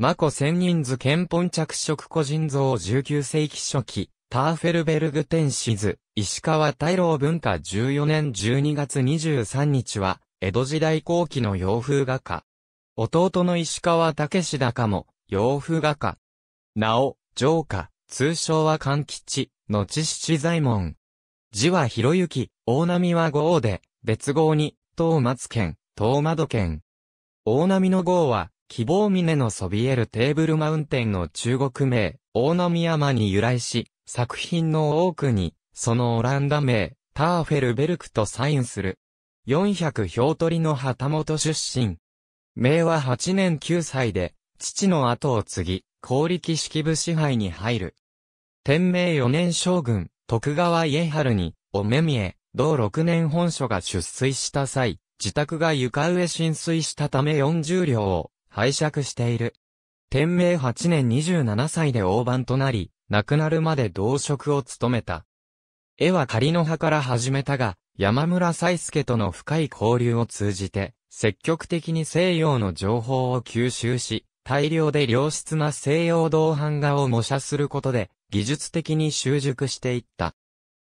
マコ千人図憲本着色個人像19世紀初期、ターフェルベルグ天使図、石川大老文化14年12月23日は、江戸時代後期の洋風画家。弟の石川武史高も、洋風画家。なお、上下、通称は勘吉、後七左門。字は広行、大波は豪で、別号に、東松県、東窓県。大波の号は、希望峰のそびえるテーブルマウンテンの中国名、大波山に由来し、作品の多くに、そのオランダ名、ターフェルベルクとサインする。400票取りの旗本出身。明和8年9歳で、父の後を継ぎ、高力式部支配に入る。天明4年将軍、徳川家春に、お目見え、同6年本書が出水した際、自宅が床上浸水したため40両を拝借している。天明8年27歳で大番となり、亡くなるまで同職を務めた。絵は仮の葉から始めたが、山村斎介との深い交流を通じて、積極的に西洋の情報を吸収し、大量で良質な西洋銅版画を模写することで、技術的に習熟していった。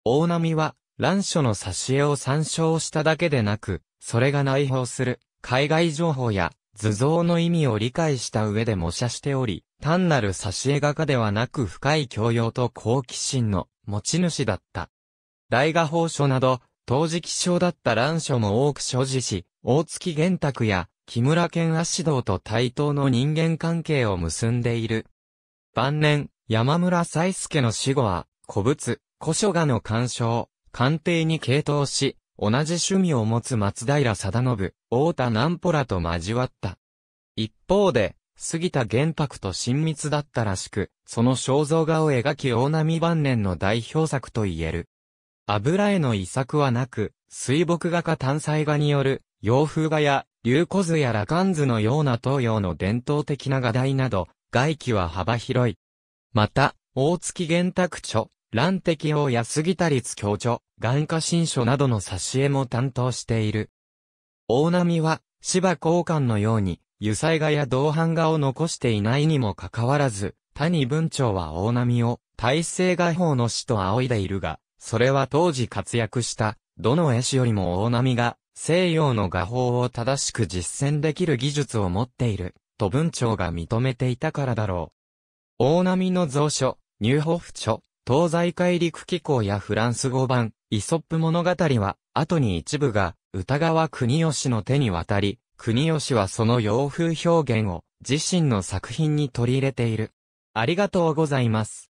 大波は、乱書の挿絵を参照しただけでなく、それが内包する、海外情報や図像の意味を理解した上で模写しており、単なる挿絵画家ではなく深い教養と好奇心の持ち主だった。大画報書など、当時希少だった乱書も多く所持し、大月玄卓や木村健足道と対等の人間関係を結んでいる。晩年、山村斎助の死後は、古物、古書画の鑑賞、鑑定に傾倒し、同じ趣味を持つ松平定信、太田南ポらと交わった。一方で、杉田玄白と親密だったらしく、その肖像画を描き大波晩年の代表作と言える。油絵の遺作はなく、水墨画か単彩画による、洋風画や、竜子図や羅漢図のような東洋の伝統的な画題など、外気は幅広い。また、大月玄卓著、乱敵王や杉田律教著、眼科新書などの挿絵も担当している。大波は、芝交換のように、油彩画や銅版画を残していないにもかかわらず、谷文長は大波を、大成画法の師と仰いでいるが、それは当時活躍した、どの絵師よりも大波が、西洋の画法を正しく実践できる技術を持っている、と文長が認めていたからだろう。大波の蔵書、ニューホフ著、東西海陸機構やフランス語版、イソップ物語は、後に一部が、歌川国吉の手に渡り、国吉はその洋風表現を、自身の作品に取り入れている。ありがとうございます。